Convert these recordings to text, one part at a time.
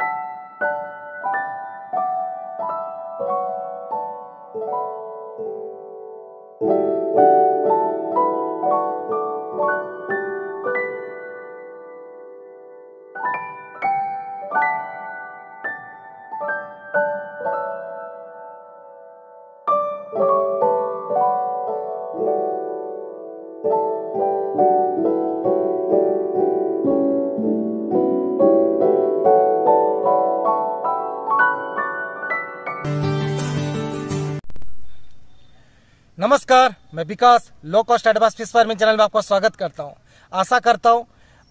you नमस्कार मैं Vikas low cost advance fish farming channel में आपका स्वागत करता हूं आशा करता हूं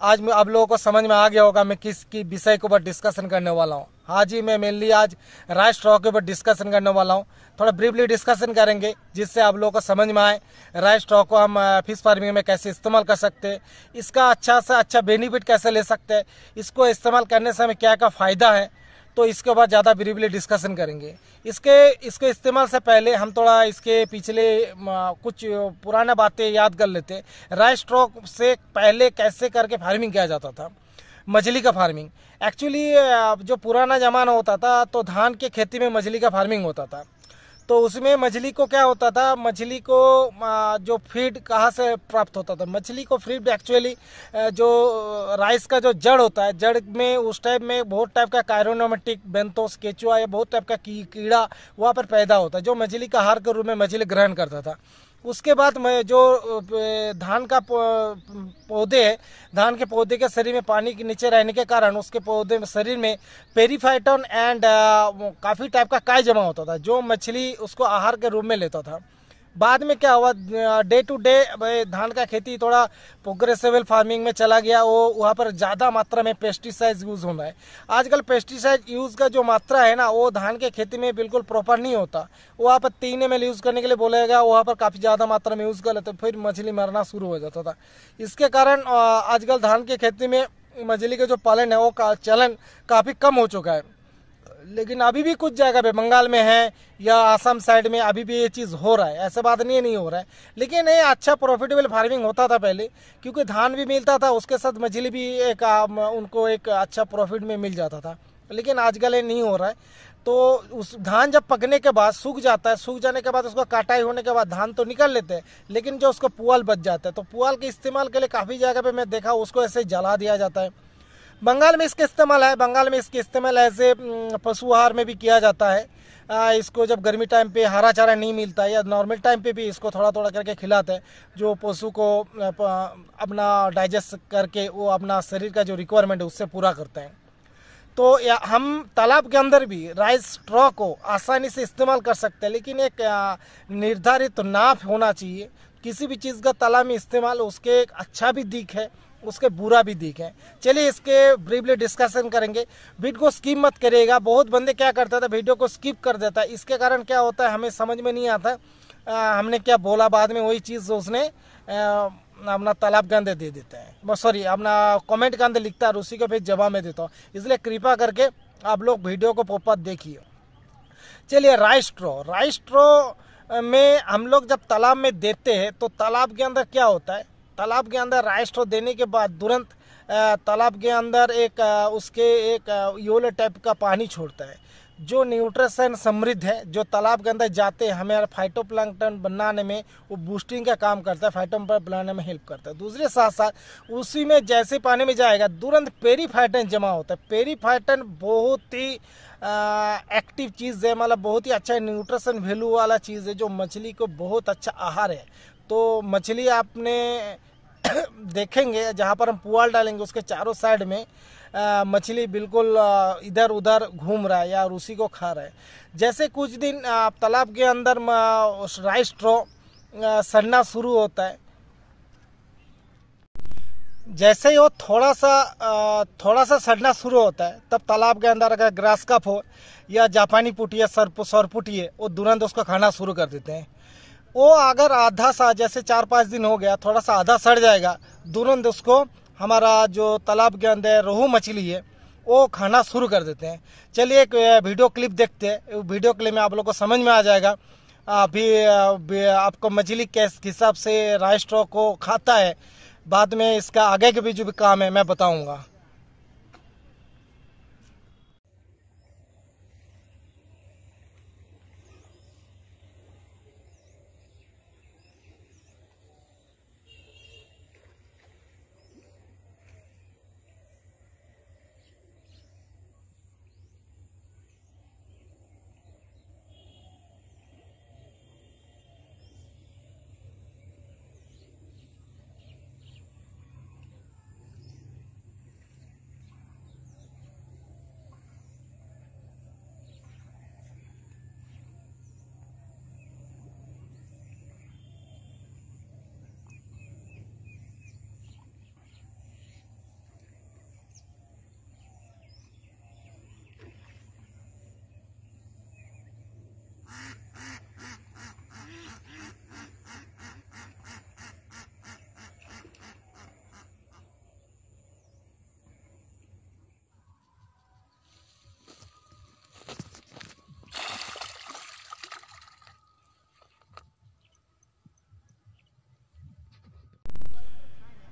आज मैं आप लोगों को समझ में आ गया होगा मैं किस की विषय के ऊपर डिस्कशन करने वाला हूं हाँ जी मैं मेनली आज राइस स्ट्रॉ के ऊपर डिस्कशन करने वाला हूं थोड़ा ब्रीफली डिस्कशन करेंगे जिससे आप लोगों को समझ में आए राइस स्ट्रॉ को हम फिश फार्मिंग में कैसे इस्तेमाल कर सकते हैं इसका अच्छा से अच्छा बेनिफिट कैसे ले सकते हैं इसको इस्तेमाल करने से हमें क्या क्या फ़ायदा है तो इसके बाद ज़्यादा ब्रीवली डिस्कशन करेंगे इसके इसके इस्तेमाल से पहले हम थोड़ा इसके पिछले कुछ पुराना बातें याद कर लेते राइस स्ट्रोक से पहले कैसे करके फार्मिंग किया जाता था मछली का फार्मिंग एक्चुअली जो पुराना ज़माना होता था तो धान के खेती में मछली का फार्मिंग होता था तो उसमें मछली को क्या होता था मछली को जो फीड कहाँ से प्राप्त होता था मछली को फीड एक्चुअली जो राइस का जो जड़ होता है जड़ में उस टाइप में बहुत टाइप का कायरोनोमेटिक बेंतोस केचुआ या बहुत टाइप का कीड़ा वहाँ पर पैदा होता है जो मछली का हार के रूप में मछली ग्रहण करता था उसके बाद मैं जो धान का पौधे है धान के पौधे के शरीर में पानी के नीचे रहने के कारण उसके पौधे में शरीर में पेरीफाइटन एंड काफ़ी टाइप का काय जमा होता था जो मछली उसको आहार के रूप में लेता था बाद में क्या हुआ डे टू डे धान का खेती थोड़ा प्रोग्रेसिवल फार्मिंग में चला गया वो वहाँ पर ज़्यादा मात्रा में पेस्टिसाइड यूज़ होना है आजकल पेस्टिसाइड यूज़ का जो मात्रा है ना वो धान के खेती में बिल्कुल प्रॉपर नहीं होता वहाँ पर तीन एम यूज़ करने के लिए बोला गया वहाँ पर काफ़ी ज़्यादा मात्रा में यूज़ कर लेते फिर मछली मरना शुरू हो जाता था इसके कारण आजकल धान की खेती में मछली का जो पालन है वो का, चलन काफ़ी कम हो चुका है लेकिन अभी भी कुछ जगह पे बंगाल में है या आसाम साइड में अभी भी ये चीज़ हो रहा है ऐसे बात नहीं नहीं हो रहा है लेकिन ये अच्छा प्रॉफिटेबल फार्मिंग होता था पहले क्योंकि धान भी मिलता था उसके साथ मछली भी एक उनको एक अच्छा प्रॉफिट में मिल जाता था लेकिन आजकल ये नहीं हो रहा है तो उस धान जब पकने के बाद सूख जाता है सूख जाने के बाद उसका कटाई होने के बाद धान तो निकल लेते हैं लेकिन जो उसका पुआल बच जाता है तो पुआल के इस्तेमाल के लिए काफ़ी जगह पे मैं देखा उसको ऐसे जला दिया जाता है बंगाल में इसका इस्तेमाल है बंगाल में इसके इस्तेमाल ऐसे पशु आहार में भी किया जाता है आ, इसको जब गर्मी टाइम पे हरा चारा नहीं मिलता या नॉर्मल टाइम पे भी इसको थोड़ा थोड़ा करके खिलाते हैं जो पशु को अपना डाइजेस्ट करके वो अपना शरीर का जो रिक्वायरमेंट है उससे पूरा करते हैं तो हम तालाब के अंदर भी राइस स्ट्रॉ को आसानी से इस्तेमाल कर सकते हैं लेकिन एक निर्धारित नाप होना चाहिए किसी भी चीज़ का तालाब में इस्तेमाल उसके एक अच्छा भी दिख है उसके बुरा भी दिख है चलिए इसके ब्रीफली डिस्कशन करेंगे वीडियो को स्किप मत करेगा बहुत बंदे क्या करता था वीडियो को स्किप कर देता है इसके कारण क्या होता है हमें समझ में नहीं आता आ, हमने क्या बोला बाद में वही चीज़ उसने आ, अपना तालाब के अंदर दे देते हैं सॉरी अपना कमेंट के अंदर लिखता है और उसी को फिर जवाब में देता हूँ इसलिए कृपा करके आप लोग वीडियो को पोपा देखिए चलिए राइस्ट्रो राइस्ट्रो में हम लोग जब तालाब में देते हैं तो तालाब के अंदर क्या होता है तालाब के अंदर राइस्ट्रो देने के बाद तुरंत तालाब के अंदर एक उसके एक योले टाइप का पानी छोड़ता है जो न्यूट्रिशन समृद्ध है जो तालाब के अंदर जाते हैं हमें फाइटोप्लांकटन बनाने में वो बूस्टिंग का काम करता है फाइटोप्लांकटन बनाने में हेल्प करता है दूसरे साथ साथ उसी में जैसे पानी में जाएगा तुरंत पेरीफाइटन जमा होता है पेरीफाइटन बहुत ही एक्टिव चीज़ है मतलब बहुत ही अच्छा न्यूट्रिशन वैल्यू वाला चीज़ है जो मछली को बहुत अच्छा आहार है तो मछली आपने देखेंगे जहाँ पर हम पुआल डालेंगे उसके चारों साइड में मछली बिल्कुल इधर उधर घूम रहा है या उसी को खा रहा है जैसे कुछ दिन आप तालाब के अंदर राइस स्ट्रॉ सड़ना शुरू होता है जैसे ही वो थोड़ा सा थोड़ा सा सड़ना शुरू होता है तब तालाब के अंदर अगर ग्रास कप हो या जापानी पुटिए सर सरपु पुटिए वो तुरंत उसको खाना शुरू कर देते हैं वो अगर आधा सा जैसे चार पाँच दिन हो गया थोड़ा सा आधा सड़ जाएगा तुरंत उसको हमारा जो तालाब के अंदर रोहू मछली है वो खाना शुरू कर देते हैं चलिए एक वीडियो क्लिप देखते हैं वीडियो क्लिप में आप लोग को समझ में आ जाएगा अभी आपको मछली किस हिसाब से राइस्ट्रो को खाता है बाद में इसका आगे का भी जो भी काम है मैं बताऊँगा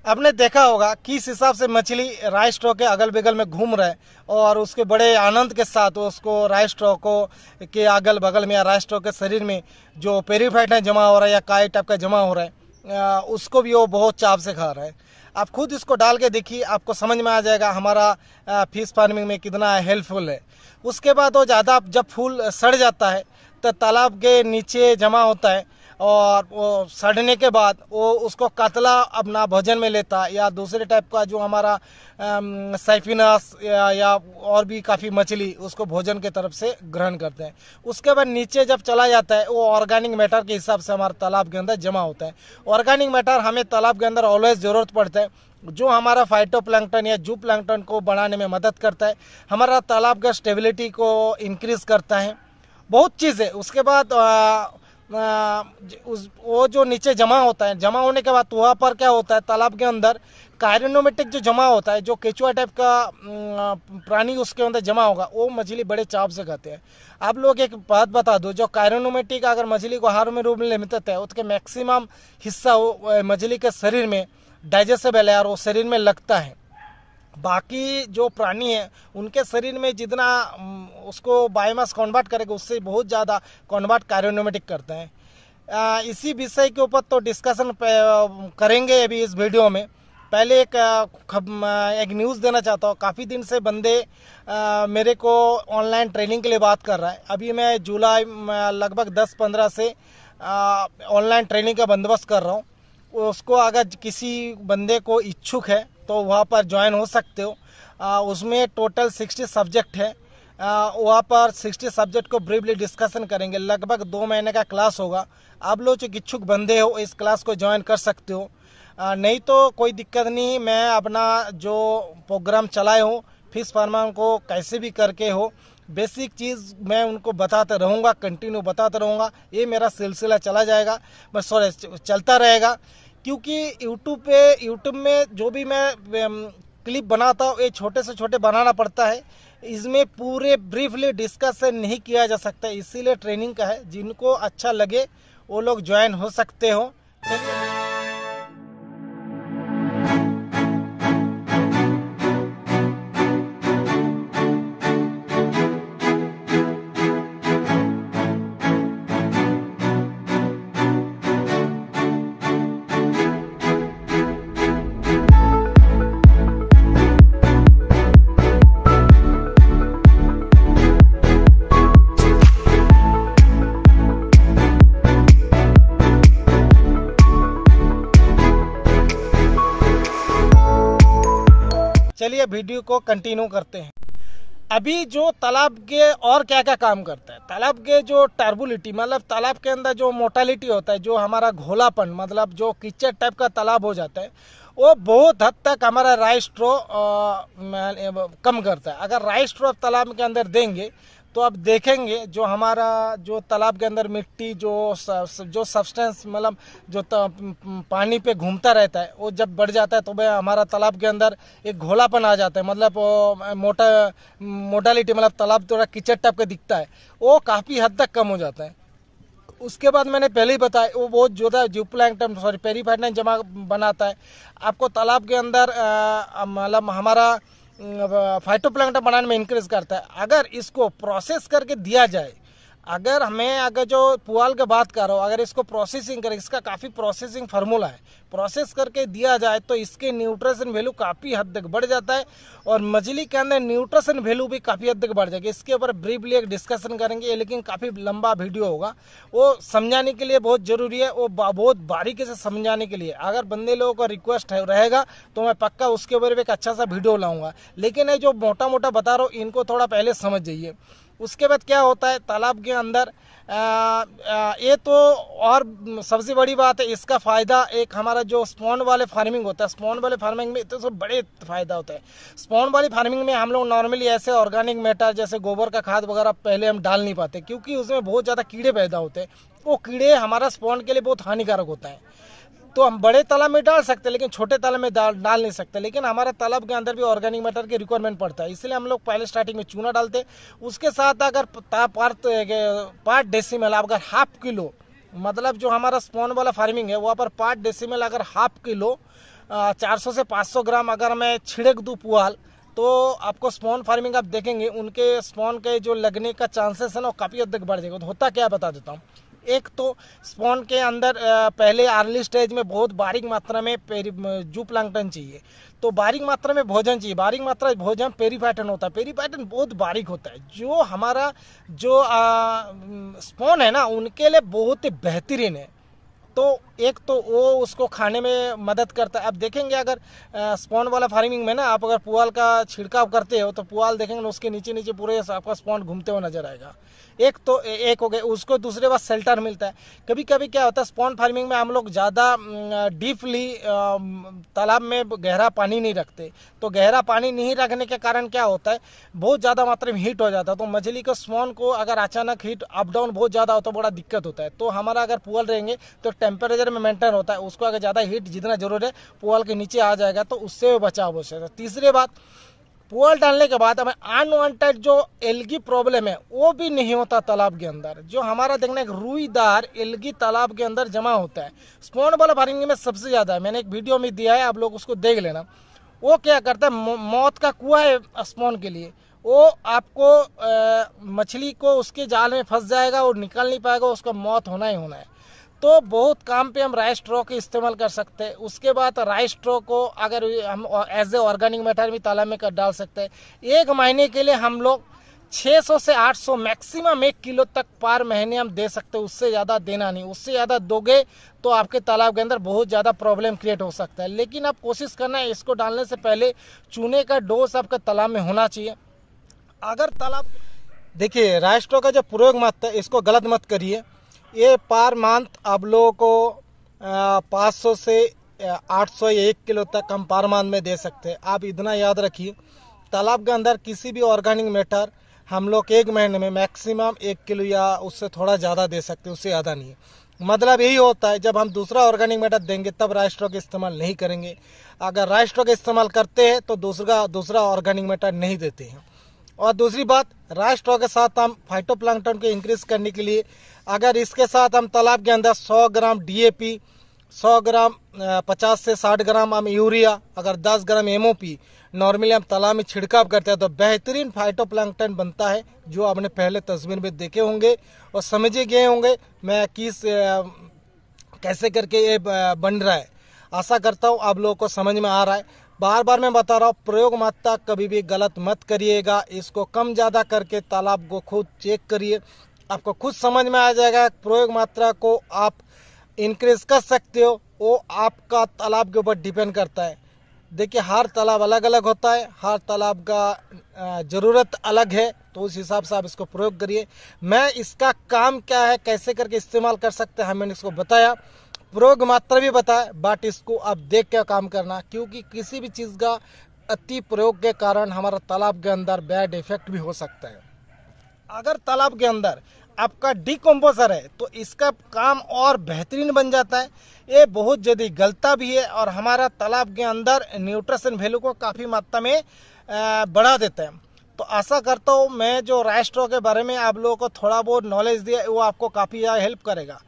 आपने देखा होगा किस हिसाब से मछली राइस स्ट्रॉ के अगल बगल में घूम रहे और उसके बड़े आनंद के साथ उसको राइस स्ट्रॉ को के अगल बगल में या राइस स्ट्रॉ के शरीर में जो पेरीफाइट है जमा हो रहा है या काय टाइप का जमा हो रहा है उसको भी वो बहुत चाप से खा रहा है आप खुद इसको डाल के देखिए आपको समझ में आ जाएगा हमारा फिश फार्मिंग में कितना हेल्पफुल है उसके बाद वो ज़्यादा जब फूल सड़ जाता है तो तालाब के नीचे जमा होता है और वो सड़ने के बाद वो उसको कतला अपना भोजन में लेता या दूसरे टाइप का जो हमारा साइफिनस या, या और भी काफ़ी मछली उसको भोजन के तरफ से ग्रहण करते हैं उसके बाद नीचे जब चला जाता है वो ऑर्गेनिक मैटर के हिसाब से हमारे तालाब के अंदर जमा होता है ऑर्गेनिक मैटर हमें तालाब के अंदर ऑलवेज ज़रूरत पड़ता है जो हमारा फाइटो या जू प्लैंकटन को बढ़ाने में मदद करता है हमारा तालाब का स्टेबिलिटी को इनक्रीज करता है बहुत चीज़ें उसके बाद आ, उस वो जो नीचे जमा होता है जमा होने के बाद वहाँ पर क्या होता है तालाब के अंदर कायरोनोमेटिक जो जमा होता है जो केचुआ टाइप का प्राणी उसके अंदर जमा होगा वो मछली बड़े चाप से खाते हैं आप लोग एक बात बता दो जो कायरोनोमेटिक अगर मछली को हार में रूप में लिमित है उसके मैक्सिमम हिस्सा मछली के शरीर में डाइजेस्टेबल है और वो शरीर में लगता है बाकी जो प्राणी हैं उनके शरीर में जितना उसको बायोमास कन्वर्ट करेगा उससे बहुत ज़्यादा कन्वर्ट कार्योनोमेटिक करते हैं आ, इसी विषय के ऊपर तो डिस्कशन करेंगे अभी इस वीडियो में पहले एक एक न्यूज़ देना चाहता हूँ काफ़ी दिन से बंदे आ, मेरे को ऑनलाइन ट्रेनिंग के लिए बात कर रहा है अभी मैं जुलाई लगभग 10-15 से ऑनलाइन ट्रेनिंग का बंदोबस्त कर रहा हूँ उसको अगर किसी बंदे को इच्छुक है तो वहाँ पर ज्वाइन हो सकते हो आ, उसमें टोटल सिक्सटी सब्जेक्ट है वहाँ पर सिक्सटी सब्जेक्ट को ब्रीफली डिस्कशन करेंगे लगभग दो महीने का क्लास होगा आप लोग जो इच्छुक बंदे हो इस क्लास को ज्वाइन कर सकते हो आ, नहीं तो कोई दिक्कत नहीं मैं अपना जो प्रोग्राम चलाए हूँ फिश फार्मा को कैसे भी करके हो बेसिक चीज़ मैं उनको बताते रहूँगा कंटिन्यू बताते रहूँगा ये मेरा सिलसिला चला जाएगा मैं सॉरी चलता रहेगा क्योंकि यूट्यूब पे यूट्यूब में जो भी मैं क्लिप बनाता हूँ ये छोटे से छोटे बनाना पड़ता है इसमें पूरे ब्रीफली डिस्कशन नहीं किया जा सकता इसीलिए ट्रेनिंग का है जिनको अच्छा लगे वो लोग ज्वाइन हो सकते हो चलिए वीडियो को कंटिन्यू करते हैं अभी जो तालाब के और क्या क्या काम करता है तालाब के जो टर्बुलिटी मतलब तालाब के अंदर जो मोटालिटी होता है जो हमारा घोलापन मतलब जो किचड़ टाइप का तालाब हो जाता है वो बहुत हद तक हमारा राइस स्ट्रो कम करता है अगर राइस स्ट्रो तालाब के अंदर देंगे तो आप देखेंगे जो हमारा जो तालाब के अंदर मिट्टी जो जो सब्सटेंस मतलब जो पानी पे घूमता रहता है वो जब बढ़ जाता है तो भाई हमारा तालाब के अंदर एक घोलापन आ जाता है मतलब मोटा मोटालिटी मतलब तालाब थोड़ा किचड़ टाइप का दिखता है वो काफ़ी हद तक कम हो जाता है उसके बाद मैंने पहले ही बताया वो बहुत ज़्यादा जीव प्लैंकटन सॉरी पेरीफाइटन जमा बनाता है आपको तालाब के अंदर मतलब हमारा फाइटोप्लांटा बनाने में इंक्रीज करता है अगर इसको प्रोसेस करके दिया जाए अगर हमें अगर जो पुआल के बात कर रहा हूँ अगर इसको प्रोसेसिंग करें इसका काफ़ी प्रोसेसिंग फार्मूला है प्रोसेस करके दिया जाए तो इसके न्यूट्रिशन वैल्यू काफ़ी हद तक बढ़ जाता है और मजली के अंदर न्यूट्रिशन वैल्यू भी काफ़ी हद तक बढ़ जाएगी इसके ऊपर ब्रीफली एक डिस्कशन करेंगे लेकिन काफ़ी लंबा वीडियो होगा वो समझाने के लिए बहुत ज़रूरी है वो बहुत बारीकी से समझाने के लिए अगर बंदे लोगों का रिक्वेस्ट रहेगा तो मैं पक्का उसके ऊपर एक अच्छा सा वीडियो लाऊंगा लेकिन ये जो मोटा मोटा बता रहा हूँ इनको थोड़ा पहले समझ जाइए उसके बाद क्या होता है तालाब के अंदर ये तो और सबसे बड़ी बात है इसका फ़ायदा एक हमारा जो स्पॉन वाले फार्मिंग होता है स्पॉन वाले फार्मिंग में तो सब बड़े फ़ायदा होता है स्पॉन वाली फार्मिंग में हम लोग नॉर्मली ऐसे ऑर्गेनिक मैटर जैसे गोबर का खाद वगैरह पहले हम डाल नहीं पाते क्योंकि उसमें बहुत ज़्यादा कीड़े पैदा होते हैं वो कीड़े हमारा स्पॉन के लिए बहुत हानिकारक होता है तो हम बड़े तालाब में डाल सकते हैं लेकिन छोटे तालाब में डाल डाल नहीं सकते लेकिन हमारा तालाब के अंदर भी ऑर्गेनिक मैटर की रिक्वायरमेंट पड़ता है इसलिए हम लोग पहले स्टार्टिंग में चूना डालते उसके साथ अगर पार तो, पार्ट डेसीमेल अगर हाफ किलो मतलब जो हमारा स्पोन वाला फार्मिंग है वहाँ पर पार्ट डेसीमेल अगर हाफ किलो चार सौ से पाँच सौ ग्राम अगर मैं छिड़क दूँ पुआल तो आपको स्पॉन फार्मिंग आप देखेंगे उनके स्पॉन के जो लगने का चांसेस है ना वो काफ़ी हद तक बढ़ जाएगा तो होता क्या बता देता हूँ एक तो स्पॉन के अंदर पहले अर्ली स्टेज में बहुत बारीक मात्रा में जू प्लांगटन चाहिए तो बारीक मात्रा में भोजन चाहिए बारीक मात्रा में भोजन पैटर्न होता है पैटर्न बहुत बारीक होता है जो हमारा जो स्पॉन है ना उनके लिए बहुत ही बेहतरीन है तो एक तो वो उसको खाने में मदद करता है आप देखेंगे अगर स्पॉन वाला फार्मिंग में ना आप अगर पुआल का छिड़काव करते हो तो पुआल देखेंगे उसके नीचे नीचे पूरे आपका स्पॉन घूमते हुए नजर आएगा एक तो एक हो गए उसको दूसरे बार सेल्टर मिलता है कभी कभी क्या होता है स्पॉन फार्मिंग में हम लोग ज़्यादा डीपली तालाब में गहरा पानी नहीं रखते तो गहरा पानी नहीं रखने के कारण क्या होता है बहुत ज़्यादा मात्रा में हीट हो जाता है तो मछली को स्पॉन को अगर अचानक हीट अप डाउन बहुत ज़्यादा हो तो बड़ा दिक्कत होता है तो हमारा अगर पुअल रहेंगे तो टेम्परेचर में मेंटेन होता है उसको अगर ज़्यादा हीट जितना जरूर है पुअल के नीचे आ जाएगा तो उससे भी बचाव हो सकता है तीसरी बात पोल डालने के बाद हमें अनवांटेड जो एलगी प्रॉब्लम है वो भी नहीं होता तालाब के अंदर जो हमारा देखना एक रुईदार एलगी तालाब के अंदर जमा होता है स्पोन वाला हरिंगी में सबसे ज़्यादा है मैंने एक वीडियो में दिया है आप लोग उसको देख लेना वो क्या करता है मौत का कुआ है स्पोन के लिए वो आपको मछली को उसके जाल में फंस जाएगा और निकल नहीं पाएगा उसका मौत होना ही होना है तो बहुत काम पे हम राइस ट्रो के इस्तेमाल कर सकते हैं उसके बाद राइस ट्रो को अगर हम एज ए ऑर्गेनिक मैटर भी ताला में कर डाल सकते हैं एक महीने के लिए हम लोग 600 से 800 मैक्सिमम एक किलो तक पर महीने हम दे सकते हैं उससे ज़्यादा देना नहीं उससे ज़्यादा दोगे तो आपके तालाब के अंदर बहुत ज़्यादा प्रॉब्लम क्रिएट हो सकता है लेकिन आप कोशिश करना है इसको डालने से पहले चूने का डोज आपके तालाब में होना चाहिए अगर तालाब देखिए राइस्ट्रो का जो प्रयोग मत है इसको गलत मत करिए ये पर मंथ आप लोगों को पाँच सौ से आठ सौ एक किलो तक हम पर मंथ में दे सकते हैं आप इतना याद रखिए तालाब के अंदर किसी भी ऑर्गेनिक मैटर हम लोग एक महीने में मैक्सिमम एक किलो या उससे थोड़ा ज़्यादा दे सकते हैं उससे ज़्यादा नहीं मतलब यही होता है जब हम दूसरा ऑर्गेनिक मैटर देंगे तब राइस्ट्रो इस्तेमाल नहीं करेंगे अगर राइस्ट्रो का इस्तेमाल करते हैं तो दूसरा दूसरा ऑर्गेनिक मैटर नहीं देते हैं और दूसरी बात राष्ट्र के साथ हम फाइटो को इंक्रीज करने के लिए अगर इसके साथ हम तालाब के अंदर 100 ग्राम डीएपी 100 ग्राम 50 से 60 ग्राम हम यूरिया अगर 10 ग्राम एमओपी नॉर्मली हम तालाब में छिड़काव करते हैं तो बेहतरीन फाइटो बनता है जो आपने पहले तस्वीर में देखे होंगे और समझे गए होंगे मैं किस कैसे करके ये बन रहा है आशा करता हूँ आप लोगों को समझ में आ रहा है बार बार मैं बता रहा हूँ प्रयोग मात्रा कभी भी गलत मत करिएगा इसको कम ज़्यादा करके तालाब को खुद चेक करिए आपको खुद समझ में आ जाएगा प्रयोग मात्रा को आप इंक्रीज कर सकते हो वो आपका तालाब के ऊपर डिपेंड करता है देखिए हर तालाब अलग अलग होता है हर तालाब का ज़रूरत अलग है तो उस हिसाब से आप इसको प्रयोग करिए मैं इसका काम क्या है कैसे करके इस्तेमाल कर सकते हैं हमने इसको बताया प्रयोग मात्रा भी बताए बट इसको अब देख के काम करना क्योंकि किसी भी चीज़ का अति प्रयोग के कारण हमारा तालाब के अंदर बैड इफेक्ट भी हो सकता है अगर तालाब के अंदर आपका डिकम्पोजर है तो इसका काम और बेहतरीन बन जाता है ये बहुत ज्यादा गलता भी है और हमारा तालाब के अंदर न्यूट्रिशन वैल्यू को काफ़ी मात्रा में बढ़ा देता है तो आशा करता हूँ मैं जो राष्ट्रों के बारे में आप लोगों को थोड़ा बहुत नॉलेज दिया वो आपको काफ़ी ज़्यादा हेल्प करेगा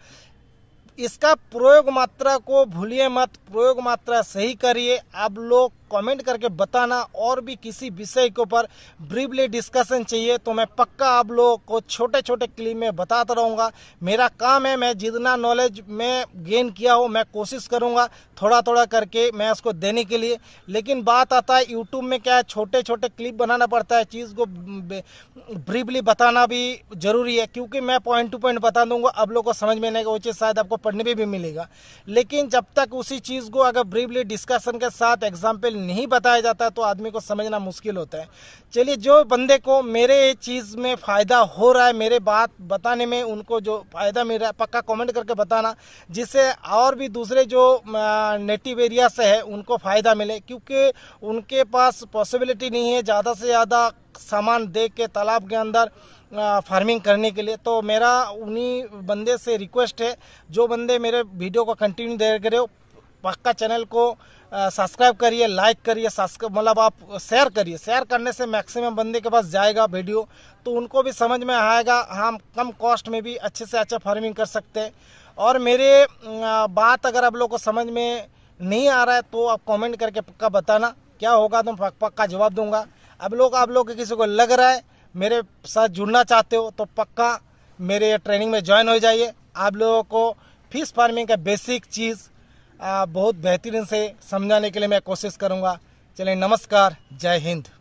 इसका प्रयोग मात्रा को भूलिए मत प्रयोग मात्रा सही करिए आप लोग कमेंट करके बताना और भी किसी विषय के ऊपर ब्रीफली डिस्कशन चाहिए तो मैं पक्का आप लोगों को छोटे छोटे क्लिप में बताता रहूँगा मेरा काम है मैं जितना नॉलेज मैं गेन किया हो मैं कोशिश करूँगा थोड़ा थोड़ा करके मैं उसको देने के लिए लेकिन बात आता है यूट्यूब में क्या है छोटे छोटे क्लिप बनाना पड़ता है चीज़ को ब्रीफली बताना भी ज़रूरी है क्योंकि मैं पॉइंट टू पॉइंट बता दूंगा आप लोग को समझ में नहीं वो चीज़ शायद आपको पढ़ने में भी, भी मिलेगा लेकिन जब तक उसी चीज़ को अगर ब्रीफली डिस्कशन के साथ एग्जाम्पल नहीं बताया जाता तो आदमी को समझना मुश्किल होता है चलिए जो बंदे को मेरे चीज़ में फ़ायदा हो रहा है मेरे बात बताने में उनको जो फ़ायदा मिल रहा है पक्का कमेंट करके बताना जिससे और भी दूसरे जो नेटिव एरिया से है उनको फ़ायदा मिले क्योंकि उनके पास पॉसिबिलिटी नहीं है ज़्यादा से ज़्यादा सामान दे के तालाब के अंदर फार्मिंग करने के लिए तो मेरा उन्हीं बंदे से रिक्वेस्ट है जो बंदे मेरे वीडियो को कंटिन्यू दे रहे हो पक्का चैनल को सब्सक्राइब करिए लाइक करिए मतलब आप शेयर करिए शेयर करने से मैक्सिमम बंदे के पास जाएगा वीडियो तो उनको भी समझ में आएगा हम कम कॉस्ट में भी अच्छे से अच्छा फार्मिंग कर सकते हैं और मेरे बात अगर आप लोग को समझ में नहीं आ रहा है तो आप कमेंट करके पक्का बताना क्या होगा तो पक्का जवाब दूंगा अब लोग आप लोग किसी को लग रहा है मेरे साथ जुड़ना चाहते हो तो पक्का मेरे ट्रेनिंग में ज्वाइन हो जाइए आप लोगों को फिश फार्मिंग का बेसिक चीज़ बहुत बेहतरीन से समझाने के लिए मैं कोशिश करूँगा चलें नमस्कार जय हिंद